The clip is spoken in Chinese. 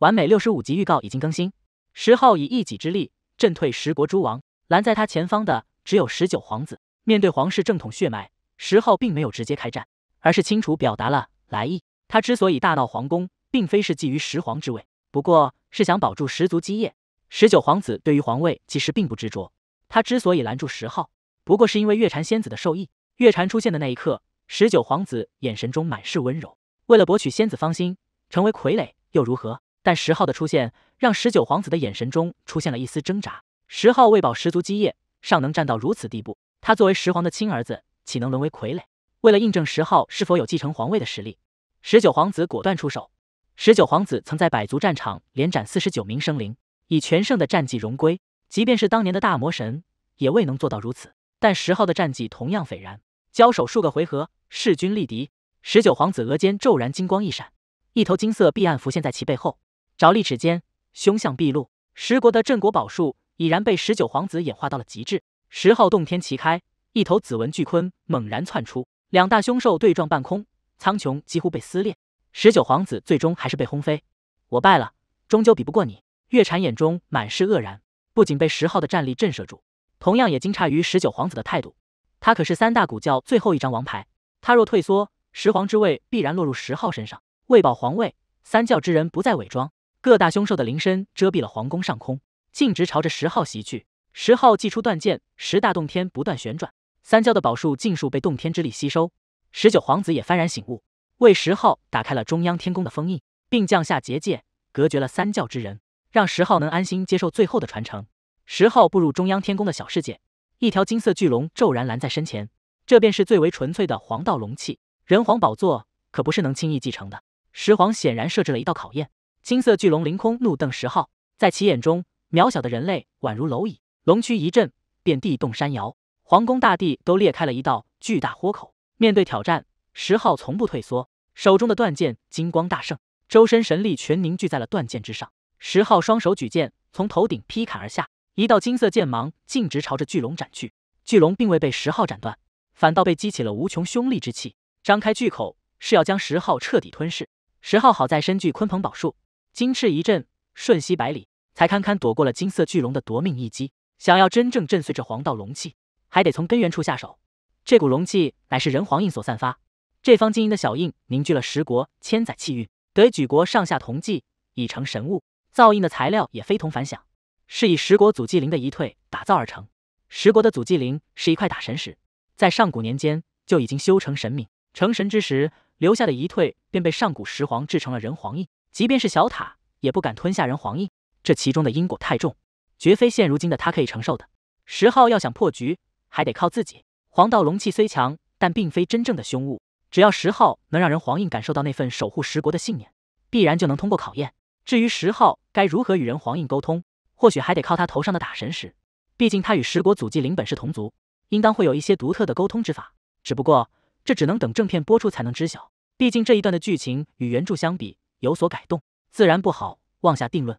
完美六十五集预告已经更新。石昊以一己之力震退十国诸王，拦在他前方的只有十九皇子。面对皇室正统血脉，石昊并没有直接开战，而是清楚表达了来意。他之所以大闹皇宫，并非是觊觎十皇之位，不过是想保住十族基业。十九皇子对于皇位其实并不执着，他之所以拦住石昊，不过是因为月婵仙子的授意。月婵出现的那一刻，十九皇子眼神中满是温柔。为了博取仙子芳心，成为傀儡又如何？但十号的出现，让十九皇子的眼神中出现了一丝挣扎。十号为保十族基业，尚能战到如此地步，他作为十皇的亲儿子，岂能沦为傀儡？为了印证十号是否有继承皇位的实力，十九皇子果断出手。十九皇子曾在百族战场连斩四十九名生灵，以全胜的战绩荣归。即便是当年的大魔神，也未能做到如此。但十号的战绩同样斐然，交手数个回合，势均力敌。十九皇子额间骤然金光一闪，一头金色碧案浮现在其背后。着力尺间，凶相毕露。十国的镇国宝术已然被十九皇子演化到了极致。十号洞天齐开，一头紫纹巨鲲猛然窜出，两大凶兽对撞半空，苍穹几乎被撕裂。十九皇子最终还是被轰飞，我败了，终究比不过你。月禅眼中满是愕然，不仅被十号的战力震慑住，同样也惊诧于十九皇子的态度。他可是三大古教最后一张王牌，他若退缩，十皇之位必然落入十号身上。为保皇位，三教之人不再伪装。各大凶兽的灵身遮蔽了皇宫上空，径直朝着十号袭去。十号祭出断剑，十大洞天不断旋转，三教的宝术尽数被洞天之力吸收。十九皇子也幡然醒悟，为十号打开了中央天宫的封印，并降下结界，隔绝了三教之人，让十号能安心接受最后的传承。十号步入中央天宫的小世界，一条金色巨龙骤然拦在身前，这便是最为纯粹的黄道龙气。人皇宝座可不是能轻易继承的，十皇显然设置了一道考验。金色巨龙凌空怒瞪，石昊，在其眼中，渺小的人类宛如蝼蚁。龙躯一震，便地动山摇，皇宫大地都裂开了一道巨大豁口。面对挑战，石昊从不退缩，手中的断剑金光大盛，周身神力全凝聚在了断剑之上。石昊双手举剑，从头顶劈砍而下，一道金色剑芒径直朝着巨龙斩去。巨龙并未被石昊斩断，反倒被激起了无穷凶戾之气，张开巨口，是要将石昊彻底吞噬。石昊好在身具鲲鹏宝术。金翅一震，瞬息百里，才堪堪躲过了金色巨龙的夺命一击。想要真正震碎这黄道龙气，还得从根源处下手。这股龙气乃是人皇印所散发，这方晶莹的小印凝聚了十国千载气运，得举国上下同祭，已成神物。造印的材料也非同凡响，是以十国祖祭灵的一退打造而成。十国的祖祭灵是一块打神石，在上古年间就已经修成神明，成神之时留下的一退便被上古十皇制成了人皇印。即便是小塔也不敢吞下人皇印，这其中的因果太重，绝非现如今的他可以承受的。十号要想破局，还得靠自己。黄道龙气虽强，但并非真正的凶物。只要十号能让人皇印感受到那份守护十国的信念，必然就能通过考验。至于十号该如何与人皇印沟通，或许还得靠他头上的打神石。毕竟他与十国祖祭灵本是同族，应当会有一些独特的沟通之法。只不过这只能等正片播出才能知晓。毕竟这一段的剧情与原著相比。有所改动，自然不好妄下定论。